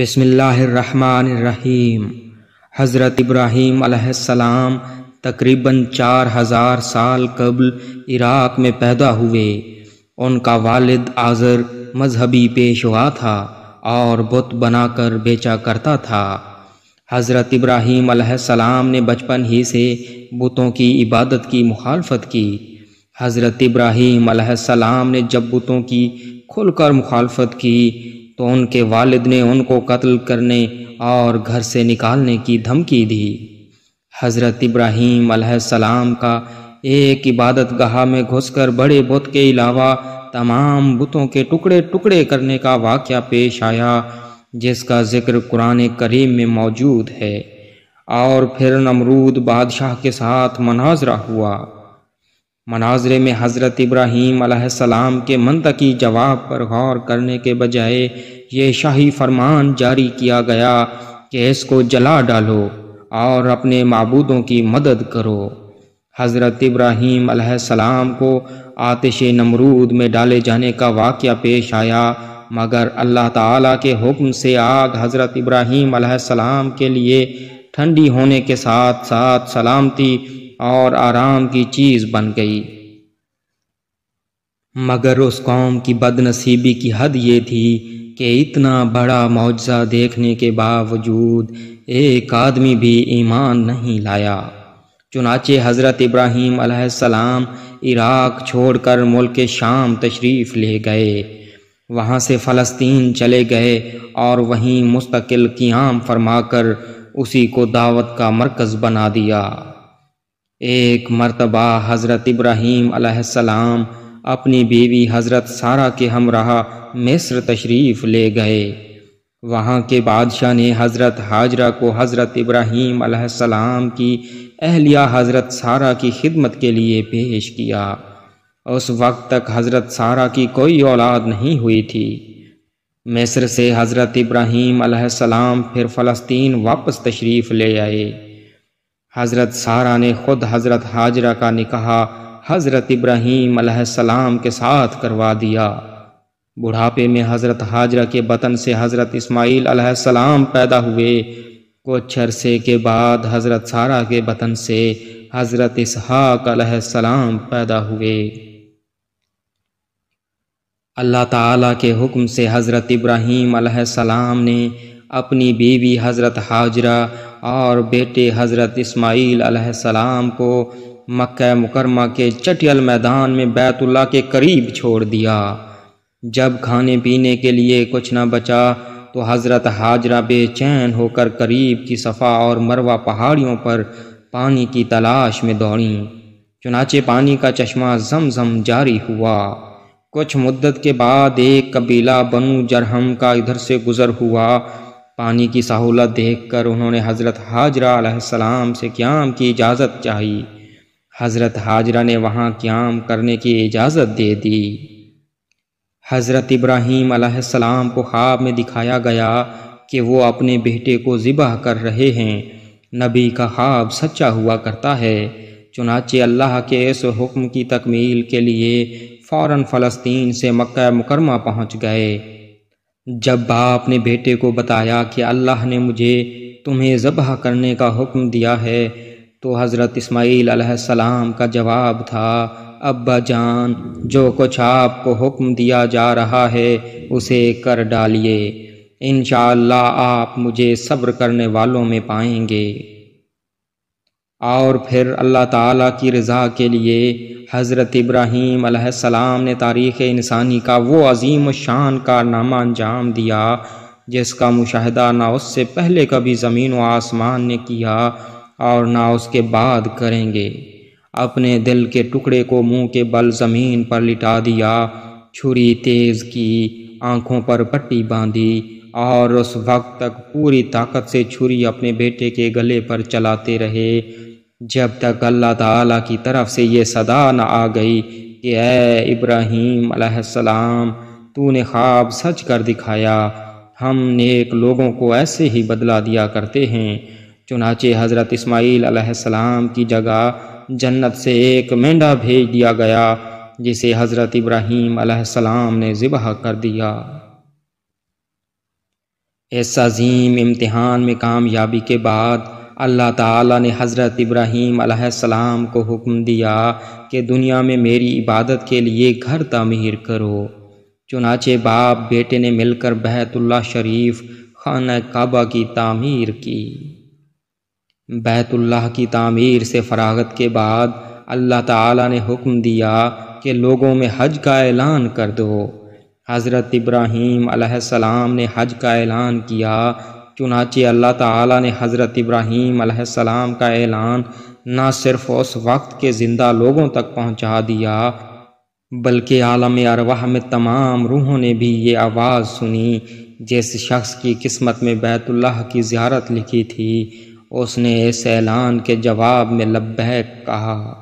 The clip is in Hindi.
बिसमीम हज़रत इब्राहीम अलैहिस्सलाम तकरीबन चार हज़ार साल कबल इराक़ में पैदा हुए उनका वालिद आज़र मजहबी पेशवा था और बुत बनाकर बेचा करता था हज़रत इब्राहीम अलैहिस्सलाम ने बचपन ही से बुतों की इबादत की मुखालफत की हज़रत इब्राहीम अलैहिस्सलाम ने जब बुतों की खुलकर मुखालफत की तो उनके वालिद ने उनको कत्ल करने और घर से निकालने की धमकी दी हज़रत इब्राहीम सलाम का एक इबादत गाह में घुसकर बड़े बुत के अलावा तमाम बुतों के टुकड़े टुकड़े करने का वाक़ पेश आया जिसका जिक्र कुरान करीम में मौजूद है और फिर नमरूद बादशाह के साथ मनाजरा हुआ मनाजरे में हज़रत इब्राहीम सलाम के मनतकी जवाब पर गौर करने के बजाय ये शाही फरमान जारी किया गया कि इसको जला डालो और अपने मबूदों की मदद करो हज़रत इब्राहीम सलाम को आतिश नमरूद में डाले जाने का वाक़ पेश आया मगर अल्लाह ताला के हुक्म से आग हज़रत इब्राहीम सलाम के लिए ठंडी होने के साथ साथ सलामती और आराम की चीज़ बन गई मगर उस कौम की बदनसीबी की हद ये थी कि इतना बड़ा मुआवजा देखने के बावजूद एक आदमी भी ईमान नहीं लाया चुनाचे हज़रत इब्राहीम सलाम इराक़ छोड़कर मुल्क शाम तशरीफ़ ले गए वहाँ से फ़लस्तीन चले गए और वहीं मुस्तकिल क़ियाम फरमाकर उसी को दावत का मरकज़ बना दिया एक मरतबा हज़रत इब्राहीम अलैहिस्सलाम अपनी बीवी हज़रत सारा के हमरा मिस्र तशरीफ़ ले गए वहाँ के बादशाह ने हज़रत हाजरा को हज़रत इब्राहीम अलैहिस्सलाम की अहलिया हज़रत सारा की खिदमत के लिए पेश किया उस वक्त तक हज़रत सारा की कोई औलाद नहीं हुई थी मिस्र से हज़रत इब्राहीम अलैहिस्सलाम फिर फ़लस्तीन वापस तशरीफ़ ले आए हज़रत सारा ने ख़ुद हज़रत हाजरा का निकाह हज़रत इब्राहीम सलाम के साथ करवा दिया बुढ़ापे में हज़रत हाजरा के बतन से हज़रत इस्माइल सलाम पैदा हुए कुछ अरसे के बाद हज़रत सारा के बतन से हज़रत इसहाक सलाम पैदा हुए अल्लाह ताला के हुक्म से हज़रत इब्राहीम सलाम ने अपनी बीवी हज़रत हाजरा और बेटे हज़रत इस्माईल सलाम को मक्का मुकरमा के चटियल मैदान में बैतुल्ला के करीब छोड़ दिया जब खाने पीने के लिए कुछ न बचा तो हज़रत हाजरा बेचैन होकर करीब की सफ़ा और मरवा पहाड़ियों पर पानी की तलाश में दौड़ी चुनाचे पानी का चश्मा जमजम जारी हुआ कुछ मुद्दत के बाद एक कबीला बनु जरहम का इधर से गुज़र हुआ पानी की सहूलत देखकर उन्होंने हज़रत हाजरा सलाम से क्याम की इजाज़त चाही हज़रत हाजरा ने वहाँ क्याम करने की इजाज़त दे दी हज़रत इब्राहीम सलाम को ख्वाब में दिखाया गया कि वो अपने बेटे को ज़िबह कर रहे हैं नबी का ख्वाब सच्चा हुआ करता है चुनाचे अल्लाह के इस हुक्म की तकमील के लिए फ़ौर फ़लस्तीन से मक् मुकरमा पहुँच गए जब बाप ने बेटे को बताया कि अल्लाह ने मुझे तुम्हें ज़बह करने का हुक्म दिया है तो हज़रत इस्माईल सलाम का जवाब था अब्बा जान जो कुछ आपको हुक्म दिया जा रहा है उसे कर डालिए इन आप मुझे सब्र करने वालों में पाएंगे और फिर अल्लाह ताला की रज़ा के लिए हज़रत इब्राहीम सलाम ने तारीख़ इंसानी का वो अजीम शान कारनामा अंजाम दिया जिसका मुशाहदा ना उससे पहले कभी ज़मीन व आसमान ने किया और ना उसके बाद करेंगे अपने दिल के टुकड़े को मुंह के बल ज़मीन पर लिटा दिया छुरी तेज़ की आंखों पर पट्टी बांधी और उस वक्त तक पूरी ताकत से छुरी अपने बेटे के गले पर चलाते रहे जब तक अल्लाह ताला की तरफ से ये सदा न आ गई कि ए इब्राहीम अलैहिस्सलाम तूने ख्वाब सच कर दिखाया हम नेक लोगों को ऐसे ही बदला दिया करते हैं चुनाचे हज़रत इस्माइल अलैहिस्सलाम की जगह जन्नत से एक मेंढा भेज दिया गया जिसे हज़रत इब्राहीम अलैहिस्सलाम ने ज़िबह कर दिया इस अजीम इम्तहान में कामयाबी के बाद अल्लाह ताला ने हज़रत इब्राहीम अलैहिस्सलाम को हुक्म दिया कि दुनिया में मेरी इबादत के लिए घर तमीर करो चुनाचे बाप बेटे ने मिलकर बहतुल्ला शरीफ खाना काबा की तामीर की बैतुल्लाह की तामीर से फरागत के बाद अल्लाह ताला ने हुक्म दिया कि लोगों में हज का ऐलान कर दो हज़रत इब्राहीम अलैहिस्सलाम ने हज का ऐलान किया चुनाचे अल्लाह ताला ने हज़रत इब्राहीम सलाम का ऐलान न सिर्फ उस वक्त के ज़िंदा लोगों तक पहुंचा दिया बल्कि आलम अरवाह में तमाम रूहों ने भी ये आवाज़ सुनी जिस शख्स की किस्मत में बैतुल्लाह की ज्यारत लिखी थी उसने इस ऐलान के जवाब में लब्बैक कहा